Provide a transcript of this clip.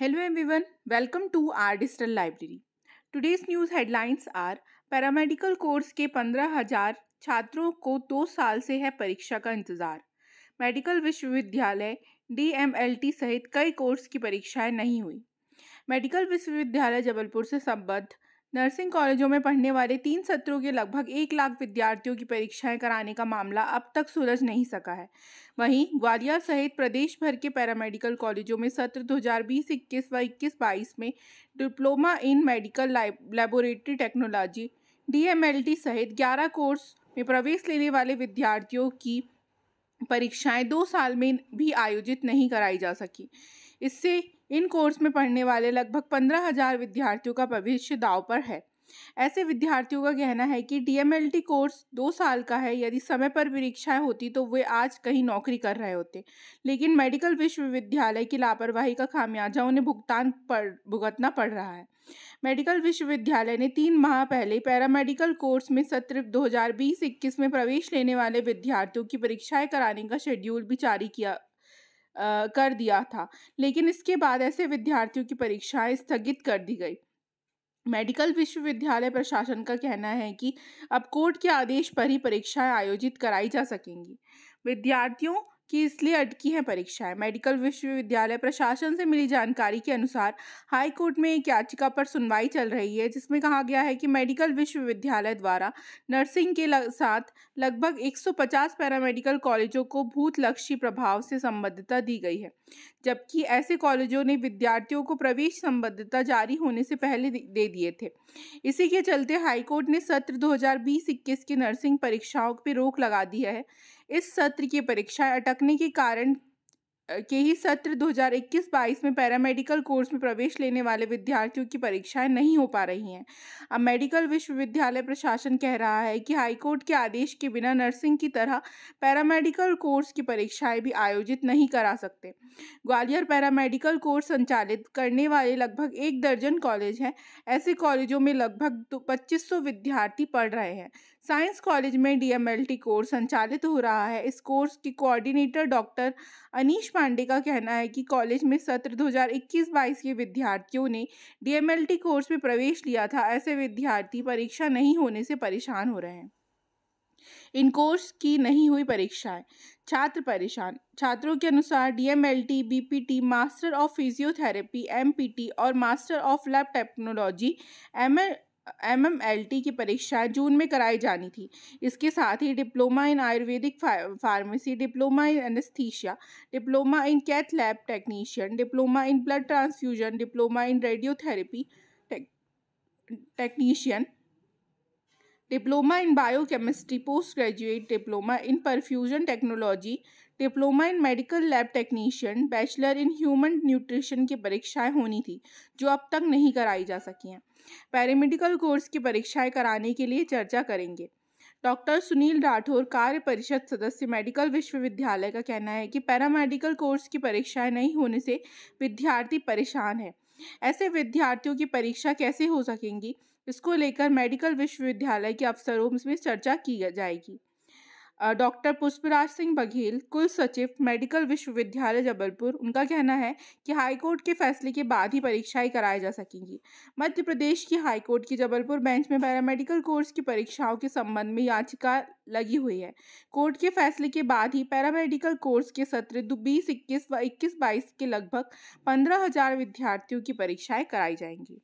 hello everyone welcome to our digital library today's news headlines आर paramedical course के पंद्रह हजार छात्रों को दो साल से है परीक्षा का इंतज़ार मेडिकल विश्वविद्यालय डी सहित कई कोर्स की परीक्षाएं नहीं हुई मेडिकल विश्वविद्यालय जबलपुर से संबद्ध नर्सिंग कॉलेजों में पढ़ने वाले तीन सत्रों के लगभग एक लाख विद्यार्थियों की परीक्षाएं कराने का मामला अब तक सुलझ नहीं सका है वहीं ग्वालियर सहित प्रदेश भर के पैरामेडिकल कॉलेजों में सत्र 2020-21 व 21-22 में diploma in medical laboratory technology DMLT सहित 11 कोर्स में प्रवेश लेने वाले विद्यार्थियों की परीक्षाएं दो साल में भी आयोजित नहीं कराई जा सकी इससे इन कोर्स में पढ़ने वाले लगभग पंद्रह हज़ार विद्यार्थियों का भविष्य दाव पर है ऐसे विद्यार्थियों का कहना है कि डीएमएलटी कोर्स दो साल का है यदि समय पर परीक्षाएं होती तो वे आज कहीं नौकरी कर रहे होते लेकिन मेडिकल विश्वविद्यालय की लापरवाही का खामियाजा उन्हें भुगतान पड़ भुगतना पड़ रहा है मेडिकल विश्वविद्यालय ने तीन माह पहले पैरामेडिकल कोर्स में सत्र 2020-21 में प्रवेश लेने वाले विद्यार्थियों की परीक्षाएं कराने का शेड्यूल भी जारी किया कर दिया था लेकिन इसके बाद ऐसे विद्यार्थियों की परीक्षाएं स्थगित कर दी गई मेडिकल विश्वविद्यालय प्रशासन का कहना है कि अब कोर्ट के आदेश पर ही परीक्षाएं आयोजित कराई जा सकेंगी विद्यार्थियों कि इसलिए अटकी हैं परीक्षाएं मेडिकल विश्वविद्यालय प्रशासन से मिली जानकारी के अनुसार हाई कोर्ट में एक याचिका पर सुनवाई चल रही है जिसमें कहा गया है कि मेडिकल विश्वविद्यालय द्वारा नर्सिंग के लग, साथ लगभग 150 पैरामेडिकल कॉलेजों को भूत लक्ष्य प्रभाव से संबद्धता दी गई है जबकि ऐसे कॉलेजों ने विद्यार्थियों को प्रवेश संबद्धता जारी होने से पहले दे दिए थे इसी के चलते हाईकोर्ट ने सत्र दो हजार की नर्सिंग परीक्षाओं पर रोक लगा दी है इस सत्र की परीक्षाएं अटकने के कारण के ही सत्र 2021-22 में पैरामेडिकल कोर्स में प्रवेश लेने वाले विद्यार्थियों की परीक्षाएं नहीं हो पा रही हैं अब मेडिकल विश्वविद्यालय प्रशासन कह रहा है कि हाईकोर्ट के आदेश के बिना नर्सिंग की तरह पैरामेडिकल कोर्स की परीक्षाएं भी आयोजित नहीं करा सकते ग्वालियर पैरामेडिकल कोर्स संचालित करने वाले लगभग एक दर्जन कॉलेज हैं ऐसे कॉलेजों में लगभग पच्चीस विद्यार्थी पढ़ रहे हैं साइंस कॉलेज में डीएमएलटी कोर्स संचालित हो रहा है इस कोर्स की कोऑर्डिनेटर डॉक्टर अनीश पांडे का कहना है कि कॉलेज में सत्र 2021-22 के विद्यार्थियों ने डीएमएलटी कोर्स में प्रवेश लिया था ऐसे विद्यार्थी परीक्षा नहीं होने से परेशान हो रहे हैं इन कोर्स की नहीं हुई परीक्षाएं छात्र परेशान छात्रों के अनुसार DMLT BPT master of physiotherapy MPT और master of lab technology M M M L T की परीक्षा जून में कराई जानी थी इसके साथ ही diploma in ayurvedic pharmacy diploma in anaesthesia diploma in cath lab technician diploma in blood transfusion diploma in radiotherapy technician diploma in biochemistry post graduate diploma in perfusion technology diploma in medical lab technician bachelor in human nutrition की परीक्षाएं होनी थी जो अब तक नहीं कराई जा सकी हैं पैरामेडिकल कोर्स की परीक्षाएं कराने के लिए चर्चा करेंगे डॉक्टर सुनील राठौर कार्य परिषद सदस्य मेडिकल विश्वविद्यालय का कहना है कि पैरामेडिकल कोर्स की परीक्षाएं नहीं होने से विद्यार्थी परेशान हैं ऐसे विद्यार्थियों की परीक्षा कैसे हो सकेंगी इसको लेकर मेडिकल विश्वविद्यालय के अफसरों में चर्चा की जाएगी डॉक्टर पुष्पराज सिंह बघेल कुल सचिव मेडिकल विश्वविद्यालय जबलपुर उनका कहना है कि हाईकोर्ट के फैसले के बाद ही परीक्षाएं कराई जा सकेंगी मध्य प्रदेश की हाईकोर्ट की जबलपुर बेंच में पैरामेडिकल कोर्स की परीक्षाओं के संबंध में याचिका लगी हुई है कोर्ट के फैसले के बाद ही पैरामेडिकल कोर्स के सत्र बीस इक्कीस व इक्कीस बाईस के लगभग पंद्रह हजार विद्यार्थियों की परीक्षाएं कराई जाएंगी